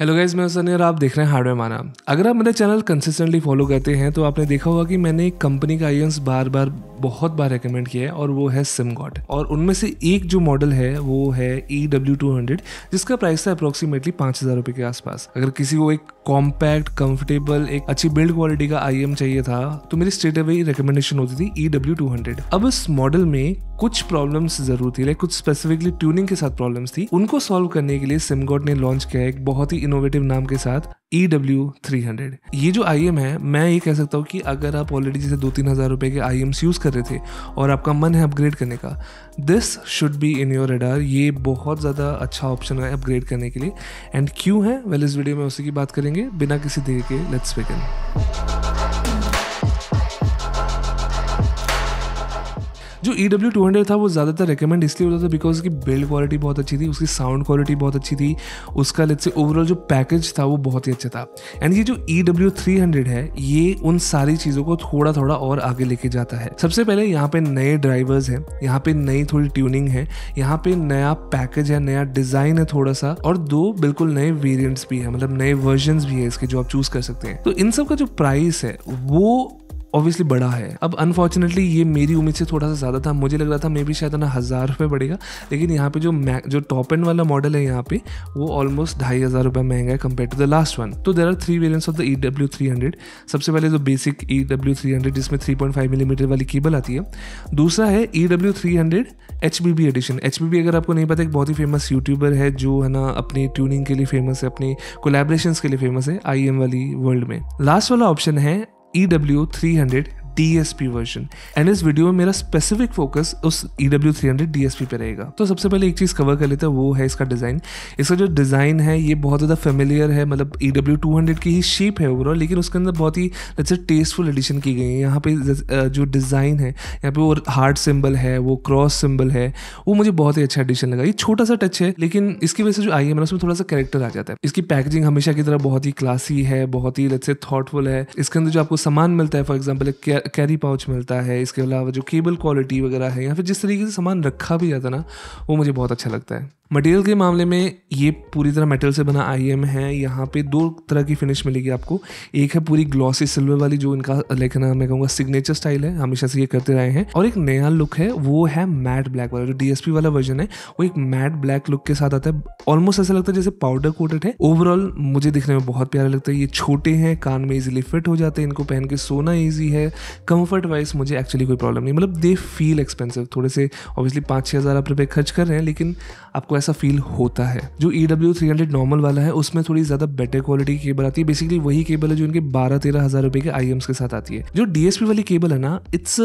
hello guys मैं सनी और आप देख रहे हैं हार्डवेयर माना अगर आप मेरे चैनल कंसिस्टेंटली फॉलो करते हैं तो आपने देखा होगा कि मैंने एक कंपनी का आइयंस बार बार बहुत बार रेकमेंड किया है और वो है सिमगॉड और उनमें से एक जो मॉडल है वो है ई डब्ल्यू टू हंड्रेड जिसका प्राइस था अप्रोक्सीमेटली पाँच हज़ार रुपये के आसपास अगर किसी को एक कॉम्पैक्ट कंफर्टेबल एक अच्छी बिल्ड क्वालिटी का आई चाहिए था तो मेरी स्ट्रेट अवे रिकमेंडेशन होती थी ई डब्ल्यू टू हंड्रेड अब इस मॉडल में कुछ प्रॉब्लम्स जरूर थी लाइक कुछ स्पेसिफिकली ट्यूनिंग के साथ प्रॉब्लम्स थी उनको सॉल्व करने के लिए सिमगॉड ने लॉन्च किया एक बहुत ही इनोवेटिव नाम के साथ ई डब्ल्यू थ्री हंड्रेड ये जो आई एम है मैं ये कह सकता हूँ कि अगर आप ऑलरेडी जैसे दो तीन हज़ार रुपये के आई एम्स यूज़ कर रहे थे और आपका मन है अपग्रेड करने का this should be in your radar ये बहुत ज़्यादा अच्छा ऑप्शन है अपग्रेड करने के लिए एंड क्यों है वेल इस वीडियो में उसी की बात करेंगे बिना किसी देर के लेट्स बिगिन जो ई डब्ल्यू टू हंड्रेड था वो ज़्यादातर रिकमेंड इसलिए होता था बिकॉज उसकी बिल्ड क्वालिटी बहुत अच्छी थी उसकी साउंड क्वालिटी बहुत अच्छी थी उसका लेट से ओवरऑल जो पैकेज था वो बहुत ही अच्छा था एंड ये जो ई डब्ल्यू थ्री हंड्रेड है ये उन सारी चीज़ों को थोड़ा थोड़ा और आगे लेके जाता है सबसे पहले यहाँ पे नए ड्राइवर्स हैं यहाँ पे नई थोड़ी ट्यूनिंग है यहाँ पे नया पैकेज है नया डिज़ाइन है थोड़ा सा और दो बिल्कुल नए वेरियंट्स भी है मतलब नए वर्जन भी है इसके जो आप चूज़ कर सकते हैं तो इन सब का जो प्राइस है वो ऑब्वियसली बड़ा है अब अनफॉर्चुनेटली ये मेरी उम्मीद से थोड़ा सा ज़्यादा था मुझे लग रहा था मे भी शायद ना हज़ार रुपये बढ़ेगा लेकिन यहाँ पे जो जो टॉप एंड वाला मॉडल है यहाँ पे वो ऑलमोस्ट ढाई हज़ार रुपये महंगा है compare to the last one तो there are three variants of the E W three hundred सबसे पहले जो basic E W three hundred जिसमें थ्री पॉइंट फाइव मिलीमीटर वाली केबल आती है दूसरा है E W three hundred H B B edition H B B अगर आपको नहीं पता एक बहुत ही फेमस यूट्यूबर है जो है ना अपनी ट्यूनिंग के लिए फेमस है अपनी कोलेब्रेशन के लिए फेमस है आई एम वाली वर्ल्ड में लास्ट वाला ऑप्शन है EW300 DSP वर्जन एंड इस वीडियो में मेरा स्पेसिफिक फोकस उस EW300 DSP थ्री हंड्रेड पे रहेगा तो सबसे पहले एक चीज़ कवर कर लेते हैं वो है इसका डिज़ाइन इसका जो डिज़ाइन है ये बहुत ज़्यादा फेमिलियर है मतलब EW200 टू हंड्रेड की ही शेप है ओवरऑल लेकिन उसके अंदर बहुत ही जैसे टेस्टफुल एडिशन की गई है यहाँ पे जो डिज़ाइन है यहाँ पे वो हार्ट सिंबल है वो क्रॉस सिंबल है वो मुझे बहुत ही अच्छा एडिशन लगा ये छोटा सा टच है लेकिन इसकी वजह से जो आई एम उसमें थोड़ा सा कैरेक्टर आ जाता है इसकी पैकेजिंग हमेशा की तरह बहुत ही क्लासी है बहुत ही अच्छे थॉटफुल है इसके अंदर जो आपको सामान मिलता है फॉर एग्जाम्पल कैरी पाउच मिलता है इसके अलावा जो केबल क्वालिटी वगैरह है या फिर जिस तरीके से सामान रखा भी जाता है ना वो मुझे बहुत अच्छा लगता है मटेरियल के मामले में ये पूरी तरह मेटल से बना आई है यहाँ पे दो तरह की फिनिश मिलेगी आपको एक है पूरी ग्लॉसी सिल्वर वाली जो इनका लेकिन मैं कहूँगा सिग्नेचर स्टाइल है हमेशा से ये करते रहे हैं और एक नया लुक है वो है मैट ब्लैक वाला जो डीएसपी वाला वर्जन है वो एक मैट ब्लैक लुक के साथ आता है ऑलमोस्ट ऐसा लगता है जैसे पाउडर कोटेड है ओवरऑल मुझे दिखने में बहुत प्यारा लगता है ये छोटे हैं कान में इजिली फिट हो जाते हैं इनको पहन के सोना ईजी है कम्फर्ट वाइज मुझे एक्चुअली कोई प्रॉब्लम नहीं मतलब दे फील एक्सपेंसिव थोड़े से ऑब्वियसली पाँच छः हज़ार आप रुपये खर्च कर रहे हैं लेकिन आपको वैसा फील होता है जो E W three hundred normal वाला है उसमें थोड़ी ज्यादा बेटर क्वालिटी की केबल आती है बेसिकली वही केबल है जो इनके बारह तेरह हजार रुपए के आई के साथ आती है जो डीएसपी वाली केबल है ना it's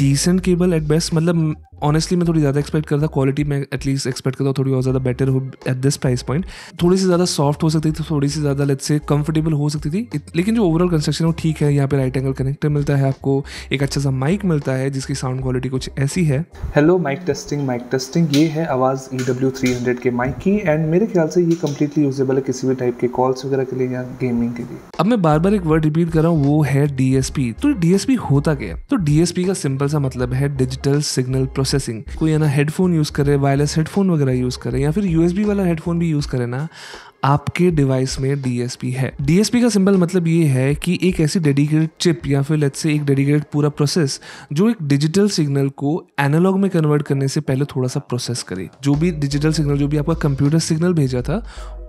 decent cable at best मतलब ऑनेस्टली मैं थोड़ी ज़्यादा एक्सपेक्ट करता क्वालिटी मैं एटलीस्ट एक्सपेक्ट करता थोड़ी और ज़्यादा बेटर हो एट दिस प्राइस पॉइंट थोड़ी सी ज़्यादा सॉफ्ट हो सकती थी थोड़ी सी ज़्यादा लेट से कंफर्टेबल हो सकती थी लेकिन जो ओवरऑल कंस्ट्रक्शन वो ठीक है यहाँ पे राइट एंगल कनेक्टर मिलता है आपको एक अच्छा सा माइक मिलता है जिसकी साउंड क्वालिटी कुछ ऐसी है hello mic testing mic testing ये है आवाज़ ई डब्ल्यू थ्री हंड्रेड के माइक की एंड मेरे ख्याल से ये कम्प्लीटली यूजेबल है किसी भी टाइप के कॉल्स वगैरह के लिए या गेमिंग के लिए अब मैं बार बार एक वर्ड रिपीट कर रहा हूँ वो है डीएसपी तो डीएसपी होता क्या तो डीएसपी का सिंपल सा मतलब है डिजिटल सिग्नल प्रोसेस एक्सेसिंग कोई ना हेडफोन यूज़ करे वायरलेस हेडफोन वगैरह यूज़ करे या फिर यूएसबी वाला हेडफोन भी यूज़ करे ना आपके डिवाइस में डीएसपी है डीएसपी का सिंबल मतलब ये है कि एक ऐसी डेडिकेटेड चिप या फिर लेट्स से एक डेडिकेटेड पूरा प्रोसेस जो एक डिजिटल सिग्नल को एनालॉग में कन्वर्ट करने से पहले थोड़ा सा प्रोसेस करे जो भी डिजिटल सिग्नल जो भी आपका कंप्यूटर सिग्नल भेजा था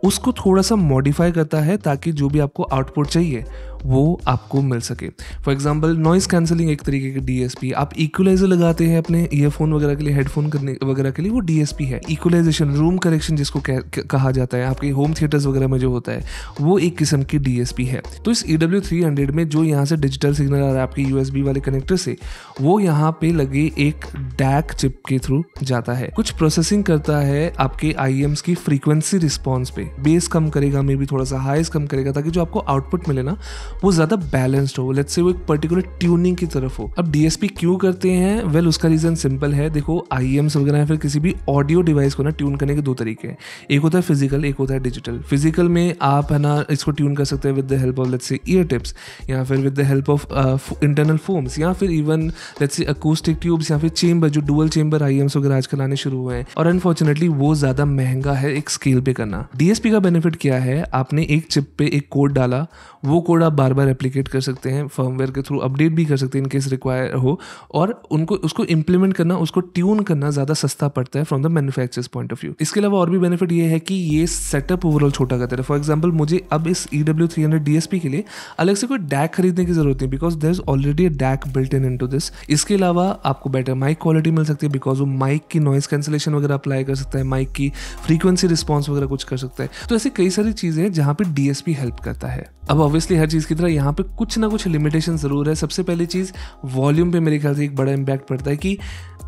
उसको थोड़ा सा मॉडिफाई करता है ताकि जो भी आपको आउटपुट चाहिए वो आपको मिल सके फॉर एग्जाम्पल नॉइस कैंसिलिंग एक तरीके की डीएसपी आप इक्वलाइजर लगाते हैं अपने ईयरफोन वगैरह के लिए हेडफोन करने वगैरह के लिए वो डीएसपी है इक्वलाइजेशन रूम करेक्शन जिसको कहा जाता है आपके होम थिएटर्स वगैरह में जो होता है वो एक किस्म की डीएसपी है तो इस ई डब्ल्यू थ्री हंड्रेड में जो यहाँ से डिजिटल सिग्नल आ रहा है आपके यू वाले कनेक्टर से वो यहाँ पे लगे एक डैक चिप के थ्रू जाता है कुछ प्रोसेसिंग करता है आपके आई की फ्रीक्वेंसी रिस्पॉन्स पे बेस कम करेगा मे बी थोड़ा सा हाइस कम करेगा ताकि जो आपको आउटपुट मिले ना वो ज़्यादा बैलेंस्ड हो लेट्स से वो एक पर्टिकुलर ट्यूनिंग की तरफ हो अब डीएसपी क्यों करते हैं वेल well, उसका रीज़न सिंपल है देखो आई e वगैरह या फिर किसी भी ऑडियो डिवाइस को ना ट्यून करने के दो तरीके हैं एक होता है फिजिकल एक होता है डिजिटल फिजिकल में आप है ना इसको ट्यून कर सकते हैं with the help of let's say ear tips या फिर with the help of internal foams या फिर even let's say acoustic tubes या फिर चेंबर जो डुअल चेंबर आई वगैरह आजकल आने शुरू हुए हैं और अनफॉर्चुनेटली वो ज़्यादा महंगा है एक स्केल पे करना डीएसपी का बेनिफिट क्या है आपने एक चिप पे एक कोड डाला वो कोड आप बार बार एप्लीकेट कर सकते हैं फर्मवेयर के थ्रू अपडेट भी कर सकते हैं इनकेस रिक्वायर हो और उनको उसको इम्प्लीमेंट करना उसको ट्यून करना ज़्यादा सस्ता पड़ता है from the manufacture point of view इसके अलावा और भी बेनिफिट ये है कि ये सेटअप ओवरऑल छोटा करता है फॉर एग्जाम्पल मुझे अब इस E W three hundred D S P के लिए अलग से कोई डैक खरीदने की जरूरत नहीं because there is already DAC built in to this इसके अलावा आपको बेटर माइक क्वालिटी मिल सकती है बिकॉज वो माइक की नॉइस कैंसिलेशन वगैरह अप्लाई कर सकता है माइक की फ्रीक्वेंसी रिस्पॉन्स वगैरह कुछ कर सकता है तो ऐसी कई सारी चीज़ें हैं जहाँ पर डी हेल्प करता है अब ऑब्वियसली हर चीज़ की उसकी तरह यहाँ पे कुछ ना कुछ लिमिटेशन ज़रूर है सबसे पहली चीज़ वॉल्यूम पे मेरे ख्याल से एक बड़ा इम्पैक्ट पड़ता है कि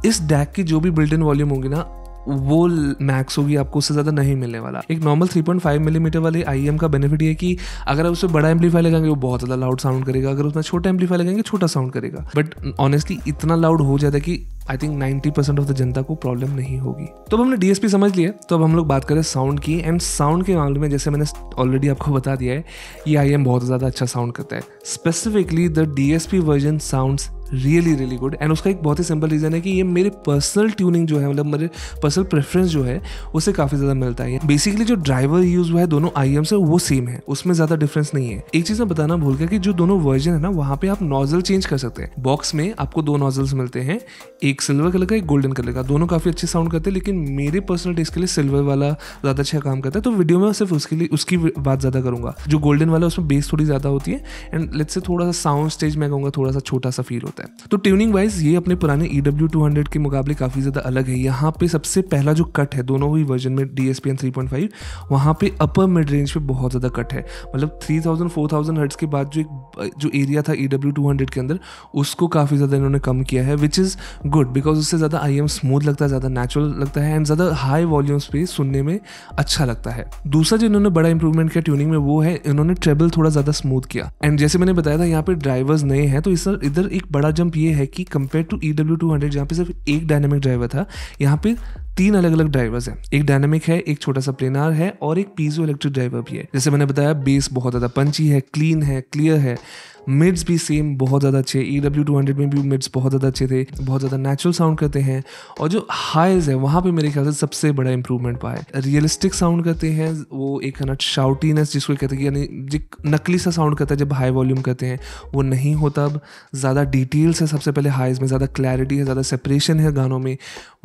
इस डैक की जो भी बिल्ट इन वॉल्यूम होगी ना वो मैक्स होगी आपको उससे ज़्यादा नहीं मिलने वाला एक नॉर्मल 3.5 मिलीमीटर वाले आई e का बेनिफिट ये कि अगर आप उसमें बड़ा एम्पलीफाई लगाएंगे वो बहुत ज़्यादा लाउड साउंड करेगा अगर उसमें छोटा एम्पलीफाई लगाएंगे छोटा साउंड करेगा बट ऑनेस्टली इतना लाउड हो जाता है कि I think 90 percent of the जनता को प्रॉब्लम नहीं होगी तो अब हमने डीएसपी समझ लिया तो अब हम लोग बात करें साउंड की एंड साउंड के मामले में जैसे मैंने ऑलरेडी आपको बता दिया है ये आई e बहुत ज़्यादा अच्छा साउंड करता है specifically the D S P version sound really really good and उसका एक बहुत ही सिंपल रीज़न है कि ये मेरे पर्सनल ट्यूनिंग जो है मतलब मेरे पर्सनल प्रेफरेंस जो है उसे काफ़ी ज़्यादा मिलता है बेसिकली जो ड्राइवर यूज़ हुआ है दोनों आई से वो सेम है उसमें ज़्यादा डिफरेंस नहीं है एक चीज़ मैं बताना भूल गया कि जो दोनों वर्जन है ना वहाँ पे आप नॉजल चेंज कर सकते हैं बॉक्स में आपको दो नॉजल्स मिलते हैं एक सिल्वर कलर का एक गोल्डन कलर का दोनों काफ़ी अच्छे साउंड करते हैं लेकिन मेरे पर्सनल टेस्ट के लिए सिल्वर वाला ज़्यादा अच्छा काम करता है तो वीडियो में सिर्फ उसके लिए उसकी बात ज़्यादा करूँगा जो गोल्डन वाला उसमें बेस थोड़ी ज़्यादा होती है एंड लेट्स से थोड़ा सा साउंड स्टेज मैं कहूँगा थोड़ा सा छोटा सा फील होता है सकता है तो ट्यूनिंग वाइज ये अपने पुराने ई डब्ल्यू टू हंड्रेड के मुकाबले काफ़ी ज़्यादा अलग है यहाँ पे सबसे पहला जो कट है दोनों ही वर्जन में D S P and three point five वहाँ पे अपर मिड रेंज पे बहुत ज़्यादा कट है मतलब three thousand four thousand hertz के बाद जो एक जो एरिया था ई डब्ल्यू टू हंड्रेड के अंदर उसको काफ़ी ज़्यादा इन्होंने कम किया है विच इज़ गुड बिकॉज उससे ज़्यादा आई एम स्मूथ लगता है ज़्यादा नेचुरल लगता है एंड ज़्यादा हाई वॉल्यूम्स पे सुनने में अच्छा लगता है दूसरा जो इन्होंने बड़ा इंप्रूवमेंट किया ट्यूनिंग में वो है इन्होंने ट्रेबल थोड़ा ज़्यादा स्मूथ किया एंड जैसे मैंने बताया था यहाँ पे ड्राइवर्स नए हैं तो इस इधर एक बड़ा बड़ा जंप ये है कि compare to E W two hundred जहाँ पे सिर्फ एक डायनामिक ड्राइवर था यहाँ पे तीन अलग अलग ड्राइवर्स हैं एक डायनेमिक है एक छोटा सा प्लेनार है और एक पीजो इलेक्ट्रिक ड्राइवर भी है जैसे मैंने बताया बेस बहुत ज़्यादा पंची है क्लीन है क्लियर है मिड्स भी सेम बहुत ज़्यादा अच्छे ई डब्ल्यू टू हंड्रेड में भी मिड्स बहुत ज़्यादा अच्छे थे बहुत ज़्यादा नेचुरल साउंड करते हैं और जो हाइज है वहाँ पे मेरे ख्याल से सबसे बड़ा इंप्रूवमेंट पाए रियलिस्टिक साउंड करते हैं वो एक है ना शाउटीनेस जिसको कहते हैं यानी जिक नकली सा साउंड करता है जब हाई वॉल्यूम करते हैं वो नहीं होता अब ज़्यादा डिटेल्स है सबसे पहले हाइज में ज़्यादा क्लैरिटी है ज़्यादा सेपरेशन है गानों में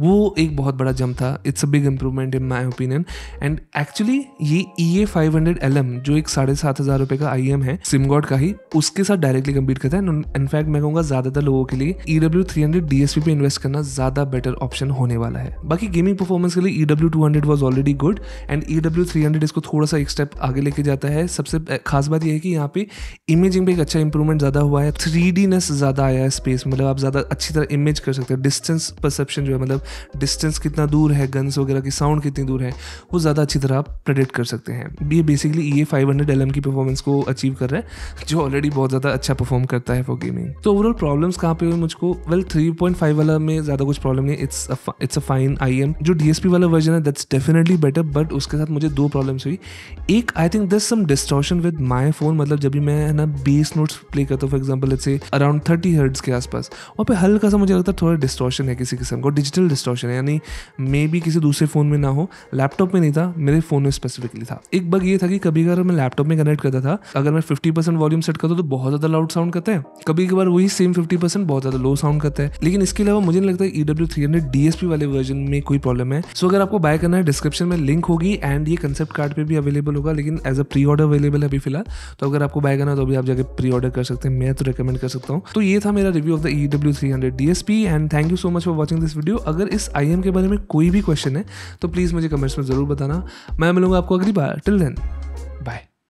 वो एक बहुत बड़ा जम था it's a big improvement in my opinion and actually ये E A five hundred L M जो एक साढ़े सात हज़ार रुपए का आई एम है सिमगॉड का ही उसके साथ डायरेक्टली कम्पीट करता है इनफैक्ट मैं कहूँगा ज़्यादातर लोगों के लिए E W three hundred D S P पे इन्वेस्ट करना ज़्यादा बेटर ऑप्शन होने वाला है बाकी गेमिंग परफॉर्मेंस के लिए E W two hundred was already good and E W three hundred इसको थोड़ा सा एक स्टेप आगे लेके जाता है सबसे खास बात यह है कि यहाँ पे इमेजिंग पे एक अच्छा इंप्रूवमेंट ज़्यादा हुआ है थ्री डी नेस ज़्यादा आया है स्पेस मतलब आप ज़्यादा अच्छी तरह इमेज कर सकते हैं डिस्टेंस परसेप्शन जो है मतलब डिस्टेंस कितना दूर है गन्स वगैरह की साउंड कितनी दूर है वो ज़्यादा अच्छी तरह आप प्रडिक्ट कर सकते हैं ये बेसिकली ये फाइव हंड्रेड एल एम की परफॉर्मेंस को अचीव कर रहा है जो ऑलरेडी बहुत ज़्यादा अच्छा परफॉर्म करता है फॉर गेमिंग तो ओवरऑल प्रॉब्लम्स कहाँ पे हुई मुझको वेल थ्री पॉइंट फाइव वाला में ज़्यादा कुछ प्रॉब्लम नहीं it's it's a fine I M जो डी एस पी वाला वर्जन है दैट्स डेफिनेटली बेटर बट उसके साथ मुझे दो प्रॉब्लम्स हुई एक I think this some distortion with my phone मतलब जब भी मैं ना बेस नोट्स प्ले करता हूँ for example it's around thirty hertz के आसपास वहाँ पे हल्का सा मुझे लगता है थोड़ा डिस्टॉर्शन है किसी किस्म का डिजिटल डिस्टॉर्शन है यानी मे भी किसी दूसरे फ़ोन में ना हो लैपटॉप में नहीं था मेरे फ़ोन में स्पेसिफिकली था एक बग ये था कि कभी अगर मैं लैपटॉप में कनेक्ट करता था अगर मैं फिफ्टी परसेंट वॉल्यूम सेट करता तो बहुत ज़्यादा लाउड साउंड करते हैं कभी कभार वही सेम फिफ्टी परसेंट बहुत ज़्यादा लो साउंड करता है लेकिन इसके अलावा मुझे नहीं लगता है E W three hundred D S P वाले वर्जन में कोई प्रॉब्लम है सो अगर आपको बाय करना है डिस्क्रिप्शन में लिंक होगी एंड ये कंसेप्ट कार्ड पर भी अवेलेबल होगा लेकिन as a pre order available है अभी फिलहाल तो अगर आपको बाय करना है तो अभी आप जाकर प्री ऑर्डर कर सकते हैं मैं तो रिकमेंड कर सकता हूँ तो ये था मेरा review of the E W three hundred D S P and thank you so much for watching this video अगर इस आई एम के बारे में कोई भी क्वेश्चन है तो प्लीज़ मुझे कमेंट्स में ज़रूर बताना मैं मिलूंगा आपको अगली बार टिल देन